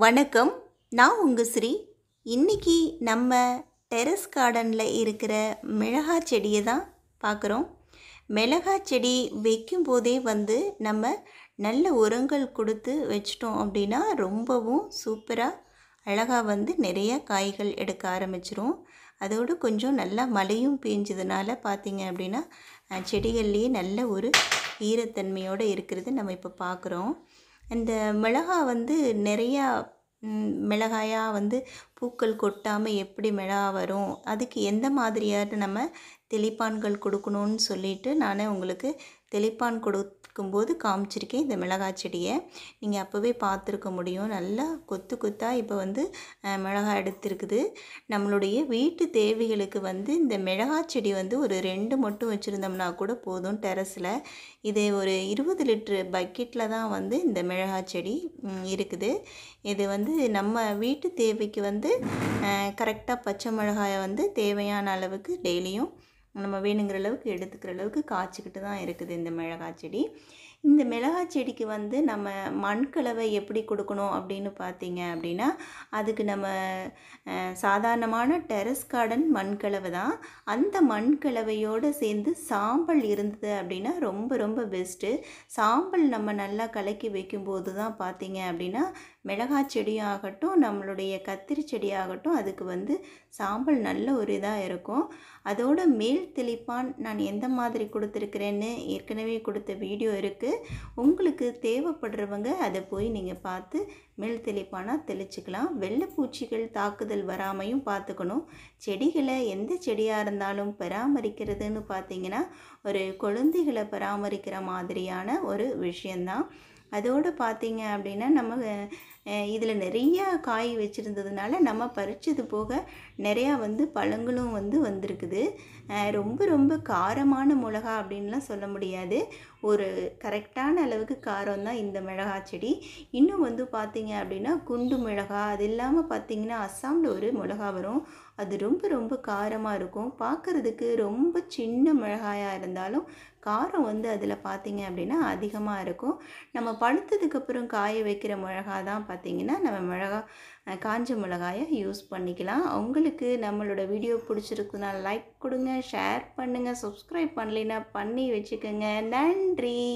வணக்கம் நான் உங்கள் ஸ்ரீ இன்றைக்கி நம்ம டெரஸ் கார்டனில் இருக்கிற மிளகா செடியை தான் பார்க்குறோம் மிளகா செடி வைக்கும்போதே வந்து நம்ம நல்ல உரங்கள் கொடுத்து வச்சிட்டோம் அப்படின்னா ரொம்பவும் சூப்பராக அழகாக வந்து நிறைய காய்கள் எடுக்க ஆரம்பிச்சிரும் அதோடு கொஞ்சம் நல்லா மழையும் பேஞ்சதுனால பார்த்திங்க அப்படின்னா செடிகள்லேயே நல்ல ஒரு ஈரத்தன்மையோடு இருக்கிறது நம்ம இப்போ பார்க்குறோம் அந்த மிளகாய் வந்து நிறையா மிளகாயாக வந்து பூக்கள் கொட்டாமல் எப்படி மிளா வரும் அதுக்கு எந்த மாதிரியான நம்ம தெளிப்பான்கள் கொடுக்கணும்னு சொல்லிவிட்டு நான் உங்களுக்கு தெளிப்பான் கொடுக்கும்போது காமிச்சிருக்கேன் இந்த மிளகாய் செடியை நீங்கள் அப்போவே பார்த்துருக்க முடியும் நல்லா கொத்து கொத்தாக இப்போ வந்து மிளகாய் எடுத்துருக்குது நம்மளுடைய வீட்டு தேவைகளுக்கு வந்து இந்த மிளகாய் செடி வந்து ஒரு ரெண்டு மட்டும் வச்சுருந்தோம்னா கூட போதும் டெரஸில் இது ஒரு இருபது லிட்ரு பக்கெட்டில் தான் வந்து இந்த மிளகாய் செடி இருக்குது இது வந்து நம்ம வீட்டு தேவைக்கு வந்து கரெக்டாக பச்சை மிளகாயை வந்து தேவையான அளவுக்கு டெய்லியும் நம்ம வேணுங்கிற அளவுக்கு எடுத்துக்கிற அளவுக்கு காய்ச்சிக்கிட்டு தான் இருக்குது இந்த மிளகாய் செடி இந்த மிளகாய் செடிக்கு வந்து நம்ம மண் கலவை எப்படி கொடுக்கணும் அப்படின்னு பார்த்தீங்க அப்படின்னா அதுக்கு நம்ம சாதாரணமான டெரஸ் கார்டன் மண்கலவை தான் அந்த மண்கலவையோடு சேர்ந்து சாம்பல் இருந்தது அப்படின்னா ரொம்ப ரொம்ப பெஸ்ட்டு சாம்பல் நம்ம நல்லா கலக்கி வைக்கும்போது தான் பார்த்தீங்க அப்படின்னா மிளகாய் செடியாகட்டும் நம்மளுடைய கத்திரி செடியாகட்டும் அதுக்கு வந்து சாம்பல் நல்ல ஒரு இதாக இருக்கும் அதோட மேல் தெளிப்பான் நான் எந்த மாதிரி கொடுத்துருக்குறேன்னு ஏற்கனவே கொடுத்த வீடியோ இருக்குது உங்களுக்கு தேவைப்படுறவங்க அதை போய் நீங்கள் பார்த்து மெல் தெளிப்பானா தெளிச்சுக்கலாம் வெள்ளைப்பூச்சிகள் தாக்குதல் வராமையும் பார்த்துக்கணும் செடிகளை எந்த செடியாக இருந்தாலும் பராமரிக்கிறதுன்னு பார்த்தீங்கன்னா ஒரு குழந்தைகளை பராமரிக்கிற மாதிரியான ஒரு விஷயந்தான் அதோடு பார்த்தீங்க அப்படின்னா நம்ம இதில் நிறையா காய் வச்சுருந்ததுனால நம்ம பறித்தது போக நிறையா வந்து பழங்களும் வந்து வந்திருக்குது ரொம்ப ரொம்ப காரமான மிளகா அப்படின்லாம் சொல்ல முடியாது ஒரு கரெக்டான அளவுக்கு காரம் தான் இந்த மிளகா செடி இன்னும் வந்து பார்த்திங்க அப்படின்னா குண்டு மிளகா அது இல்லாமல் பார்த்தீங்கன்னா அஸ்ஸாமில் ஒரு மிளகா வரும் அது ரொம்ப ரொம்ப காரமாக இருக்கும் பார்க்குறதுக்கு ரொம்ப சின்ன மிளகாயாக இருந்தாலும் காரம் வந்து அதில் பார்த்திங்க அப்படின்னா அதிகமாக இருக்கும் நம்ம பழுத்ததுக்கப்புறம் காய வைக்கிற மிளகா தான் பார்த்திங்கன்னா நம்ம மிளகா காஞ்ச மிளகாயை யூஸ் பண்ணிக்கலாம் உங்களுக்கு நம்மளோட வீடியோ பிடிச்சிருக்குன்னா லைக் கொடுங்க ஷேர் பண்ணுங்கள் சப்ஸ்கிரைப் பண்ணலைன்னா பண்ணி வச்சுக்கோங்க நன்றி